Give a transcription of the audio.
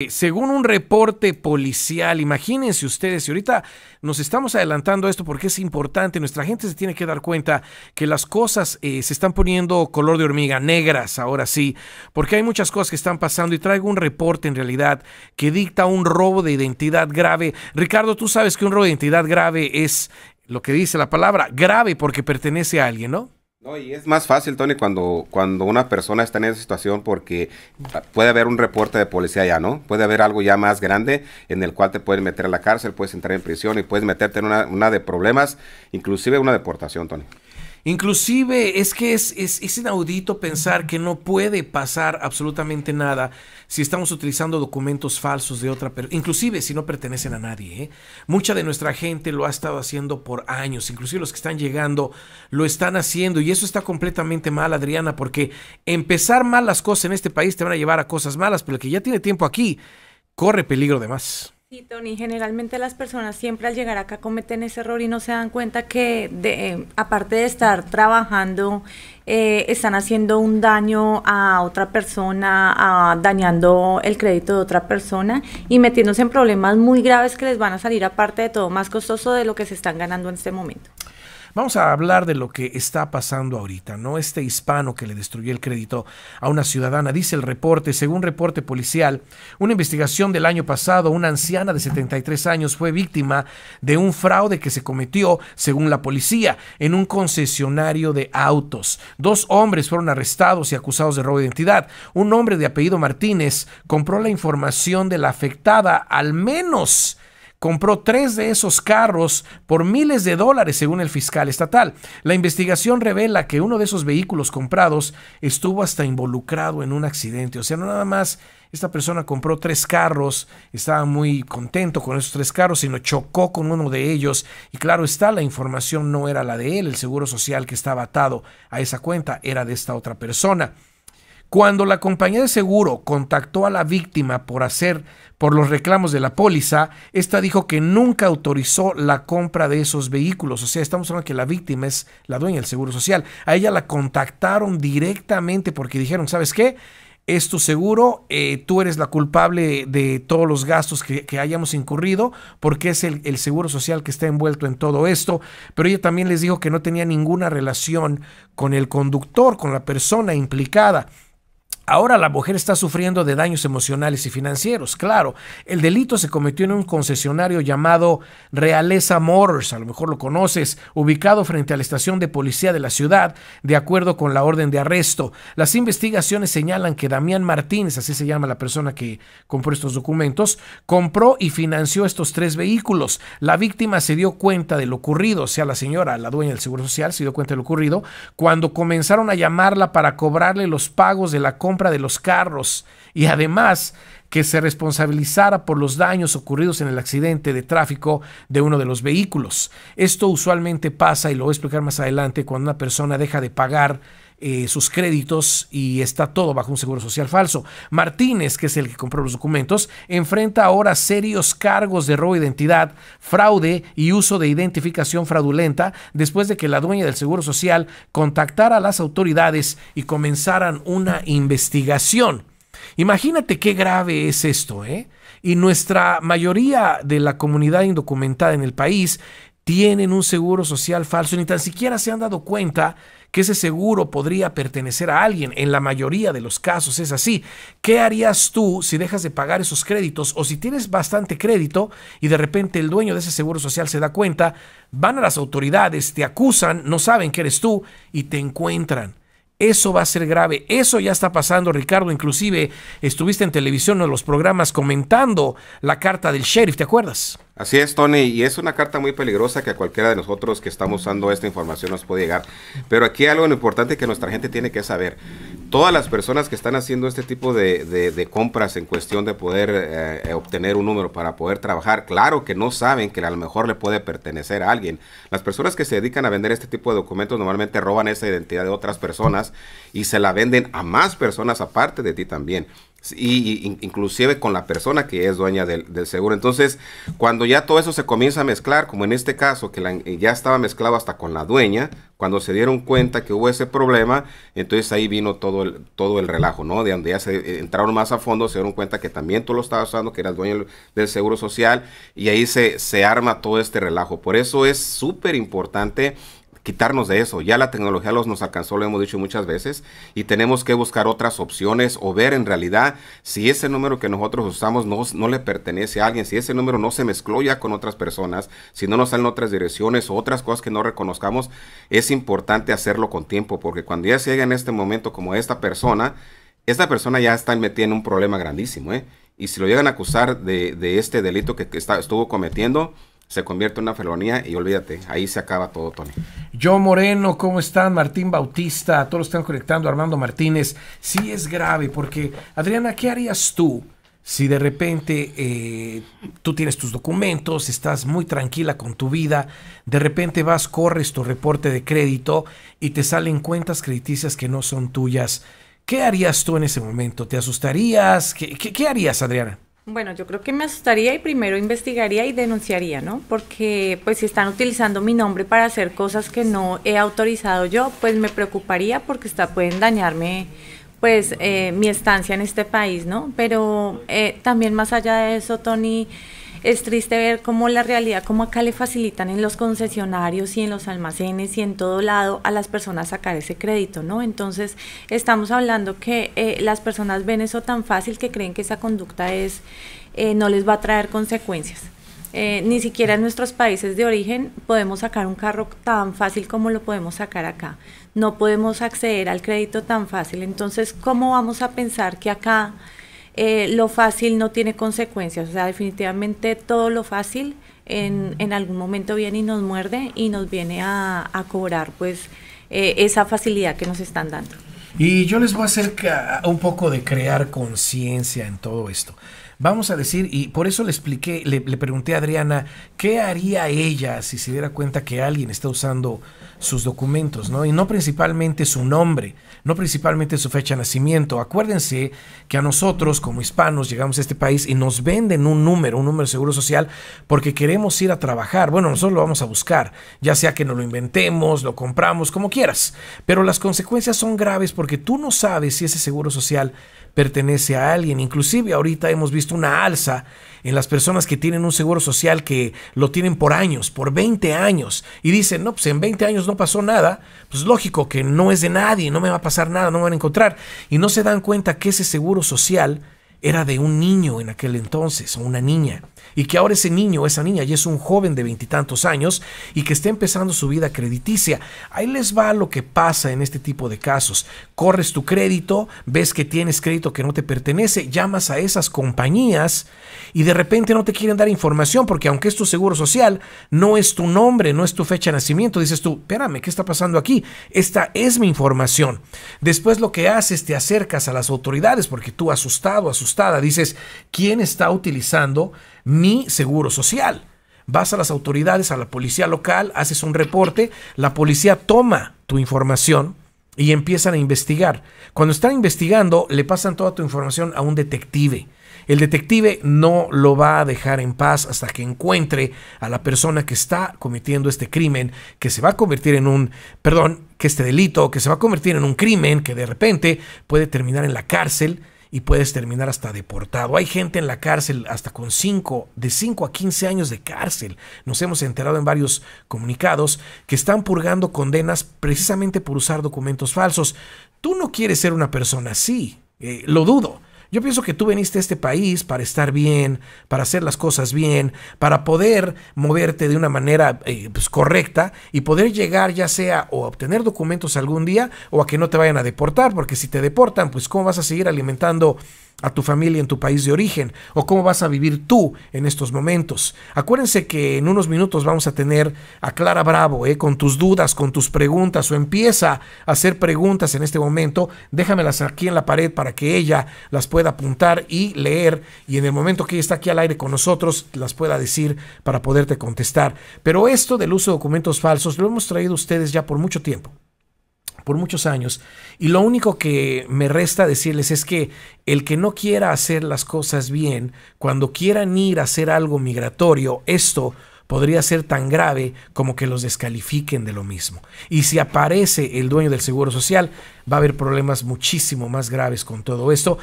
Eh, según un reporte policial, imagínense ustedes, y ahorita nos estamos adelantando a esto porque es importante, nuestra gente se tiene que dar cuenta que las cosas eh, se están poniendo color de hormiga, negras ahora sí, porque hay muchas cosas que están pasando y traigo un reporte en realidad que dicta un robo de identidad grave. Ricardo, tú sabes que un robo de identidad grave es lo que dice la palabra grave porque pertenece a alguien, ¿no? No, y es más fácil, Tony, cuando, cuando una persona está en esa situación porque puede haber un reporte de policía ya, ¿no? Puede haber algo ya más grande en el cual te pueden meter a la cárcel, puedes entrar en prisión y puedes meterte en una, una de problemas, inclusive una deportación, Tony. Inclusive es que es, es, es, inaudito pensar que no puede pasar absolutamente nada si estamos utilizando documentos falsos de otra persona, inclusive si no pertenecen a nadie. ¿eh? Mucha de nuestra gente lo ha estado haciendo por años, inclusive los que están llegando lo están haciendo y eso está completamente mal, Adriana, porque empezar mal las cosas en este país te van a llevar a cosas malas, pero el que ya tiene tiempo aquí corre peligro de más. Sí, Tony, generalmente las personas siempre al llegar acá cometen ese error y no se dan cuenta que eh, aparte de estar trabajando, eh, están haciendo un daño a otra persona, dañando el crédito de otra persona y metiéndose en problemas muy graves que les van a salir aparte de todo más costoso de lo que se están ganando en este momento. Vamos a hablar de lo que está pasando ahorita, ¿no? Este hispano que le destruyó el crédito a una ciudadana, dice el reporte, según reporte policial, una investigación del año pasado, una anciana de 73 años fue víctima de un fraude que se cometió, según la policía, en un concesionario de autos. Dos hombres fueron arrestados y acusados de robo de identidad. Un hombre de apellido Martínez compró la información de la afectada al menos compró tres de esos carros por miles de dólares, según el fiscal estatal. La investigación revela que uno de esos vehículos comprados estuvo hasta involucrado en un accidente. O sea, no nada más esta persona compró tres carros, estaba muy contento con esos tres carros, sino chocó con uno de ellos. Y claro está, la información no era la de él, el seguro social que estaba atado a esa cuenta era de esta otra persona. Cuando la compañía de seguro contactó a la víctima por hacer por los reclamos de la póliza, esta dijo que nunca autorizó la compra de esos vehículos. O sea, estamos hablando que la víctima es la dueña del seguro social. A ella la contactaron directamente porque dijeron, ¿sabes qué? es tu seguro, eh, tú eres la culpable de todos los gastos que, hayamos incurrido, porque es el, el, seguro social que está envuelto en todo esto, pero ella también les dijo que no tenía ninguna relación con el conductor, con la persona implicada. Ahora la mujer está sufriendo de daños emocionales y financieros. Claro, el delito se cometió en un concesionario llamado Realeza Motors, a lo mejor lo conoces, ubicado frente a la estación de policía de la ciudad, de acuerdo con la orden de arresto. Las investigaciones señalan que Damián Martínez, así se llama la persona que compró estos documentos, compró y financió estos tres vehículos. La víctima se dio cuenta de lo ocurrido, o sea, la señora, la dueña del Seguro Social, se dio cuenta de lo ocurrido, cuando comenzaron a llamarla para cobrarle los pagos de la compra de los carros y además que se responsabilizara por los daños ocurridos en el accidente de tráfico de uno de los vehículos. Esto usualmente pasa, y lo voy a explicar más adelante, cuando una persona deja de pagar eh, sus créditos y está todo bajo un seguro social falso. Martínez, que es el que compró los documentos, enfrenta ahora serios cargos de robo de identidad, fraude y uso de identificación fraudulenta después de que la dueña del seguro social contactara a las autoridades y comenzaran una investigación. Imagínate qué grave es esto, ¿eh? Y nuestra mayoría de la comunidad indocumentada en el país tienen un seguro social falso ni tan siquiera se han dado cuenta que ese seguro podría pertenecer a alguien. En la mayoría de los casos es así. ¿Qué harías tú si dejas de pagar esos créditos o si tienes bastante crédito y de repente el dueño de ese seguro social se da cuenta, van a las autoridades, te acusan, no saben que eres tú y te encuentran? Eso va a ser grave. Eso ya está pasando, Ricardo. Inclusive estuviste en televisión en los programas comentando la carta del sheriff, ¿te acuerdas? Así es, Tony, y es una carta muy peligrosa que a cualquiera de nosotros que estamos usando esta información nos puede llegar. Pero aquí hay algo importante que nuestra gente tiene que saber. Todas las personas que están haciendo este tipo de, compras en cuestión de poder eh, obtener un número para poder trabajar, claro que no saben que a lo mejor le puede pertenecer a alguien. Las personas que se dedican a vender este tipo de documentos normalmente roban esa identidad de otras personas y se la venden a más personas aparte de ti también. Y, inclusive con la persona que es dueña del, seguro. Entonces, cuando ya todo eso se comienza a mezclar, como en este caso, que eh, ya estaba mezclado hasta con la dueña, cuando se dieron cuenta que hubo ese problema, entonces ahí vino todo el, todo el relajo, ¿no? De donde ya se eh, entraron más a fondo, se dieron cuenta que también tú lo estabas usando, que eras dueño del seguro social, y ahí se, se arma todo este relajo. Por eso es súper importante quitarnos de eso. Ya la tecnología los nos alcanzó, lo hemos dicho muchas veces, y tenemos que buscar otras opciones o ver en realidad si ese número que nosotros usamos no, no le pertenece a alguien, si ese número no se mezcló ya con otras personas, si no nos salen otras direcciones o otras cosas que no reconozcamos, es importante hacerlo con tiempo, porque cuando ya se llega en este momento como esta persona, esta persona ya está metida en un problema grandísimo, ¿eh? Y si lo llegan a acusar de, este delito que, estuvo cometiendo, se convierte en una felonía y olvídate, ahí se acaba todo, Tony. Yo Moreno, ¿cómo están? Martín Bautista, todos están conectando, Armando Martínez. Sí es grave porque, Adriana, ¿qué harías tú si de repente eh, tú tienes tus documentos, estás muy tranquila con tu vida, de repente vas, corres tu reporte de crédito y te salen cuentas crediticias que no son tuyas? ¿Qué harías tú en ese momento? ¿Te asustarías? qué harías, Adriana? Bueno, yo creo que me asustaría y primero investigaría y denunciaría, ¿no? Porque pues si están utilizando mi nombre para hacer cosas que no he autorizado yo, pues me preocuparía porque está, pueden dañarme pues eh, mi estancia en este país, ¿no? Pero eh, también más allá de eso, Tony, es triste ver cómo la realidad, cómo acá le facilitan en los concesionarios y en los almacenes y en todo lado a las personas sacar ese crédito, ¿no? Entonces, estamos hablando que eh, las personas ven eso tan fácil que creen que esa conducta es, eh, no les va a traer consecuencias. Eh, ni siquiera en nuestros países de origen podemos sacar un carro tan fácil como lo podemos sacar acá. No podemos acceder al crédito tan fácil. Entonces, ¿cómo vamos a pensar que acá eh, lo fácil no tiene consecuencias, o sea, definitivamente todo lo fácil en, en algún momento viene y nos muerde y nos viene a, cobrar pues eh, esa facilidad que nos están dando. Y yo les voy a hacer un poco de crear conciencia en todo esto. Vamos a decir, y por eso le expliqué, le, pregunté a Adriana, ¿qué haría ella si se diera cuenta que alguien está usando sus documentos, ¿no? Y no principalmente su nombre, no principalmente su fecha de nacimiento. Acuérdense que a nosotros como hispanos llegamos a este país y nos venden un número, un número de seguro social, porque queremos ir a trabajar. Bueno, nosotros lo vamos a buscar, ya sea que nos lo inventemos, lo compramos, como quieras. Pero las consecuencias son graves porque tú no sabes si ese seguro social pertenece a alguien. Inclusive ahorita hemos visto una alza en las personas que tienen un seguro social que lo tienen por años, por 20 años, y dicen, no, pues en 20 años no pasó nada, pues lógico que no es de nadie, no me va a pasar nada, no me van a encontrar. Y no se dan cuenta que ese seguro social era de un niño en aquel entonces, o una niña y que ahora ese niño o esa niña ya es un joven de veintitantos años y que está empezando su vida crediticia. Ahí les va lo que pasa en este tipo de casos. Corres tu crédito, ves que tienes crédito que no te pertenece, llamas a esas compañías y de repente no te quieren dar información porque aunque es tu seguro social, no es tu nombre, no es tu fecha de nacimiento. Dices tú, espérame, ¿qué está pasando aquí? Esta es mi información. Después lo que haces, te acercas a las autoridades porque tú asustado, asustada, dices, ¿quién está utilizando? mi seguro social. Vas a las autoridades, a la policía local, haces un reporte, la policía toma tu información y empiezan a investigar. Cuando están investigando, le pasan toda tu información a un detective. El detective no lo va a dejar en paz hasta que encuentre a la persona que está cometiendo este crimen, que se va a convertir en un, perdón, que este delito, que se va a convertir en un crimen que de repente puede terminar en la cárcel y puedes terminar hasta deportado. Hay gente en la cárcel hasta con 5, de 5 a 15 años de cárcel. Nos hemos enterado en varios comunicados que están purgando condenas precisamente por usar documentos falsos. Tú no quieres ser una persona así, eh, lo dudo. Yo pienso que tú viniste a este país para estar bien, para hacer las cosas bien, para poder moverte de una manera eh, pues, correcta y poder llegar ya sea o obtener documentos algún día o a que no te vayan a deportar, porque si te deportan, pues cómo vas a seguir alimentando a tu familia en tu país de origen o cómo vas a vivir tú en estos momentos. Acuérdense que en unos minutos vamos a tener a Clara Bravo eh, con tus dudas, con tus preguntas o empieza a hacer preguntas en este momento. Déjamelas aquí en la pared para que ella las pueda pueda apuntar y leer y en el momento que está aquí al aire con nosotros las pueda decir para poderte contestar. Pero esto del uso de documentos falsos lo hemos traído ustedes ya por mucho tiempo por muchos años y lo único que me resta decirles es que el que no quiera hacer las cosas bien, cuando quieran ir a hacer algo migratorio, esto podría ser tan grave como que los descalifiquen de lo mismo. Y si aparece el dueño del Seguro Social, va a haber problemas muchísimo más graves con todo esto.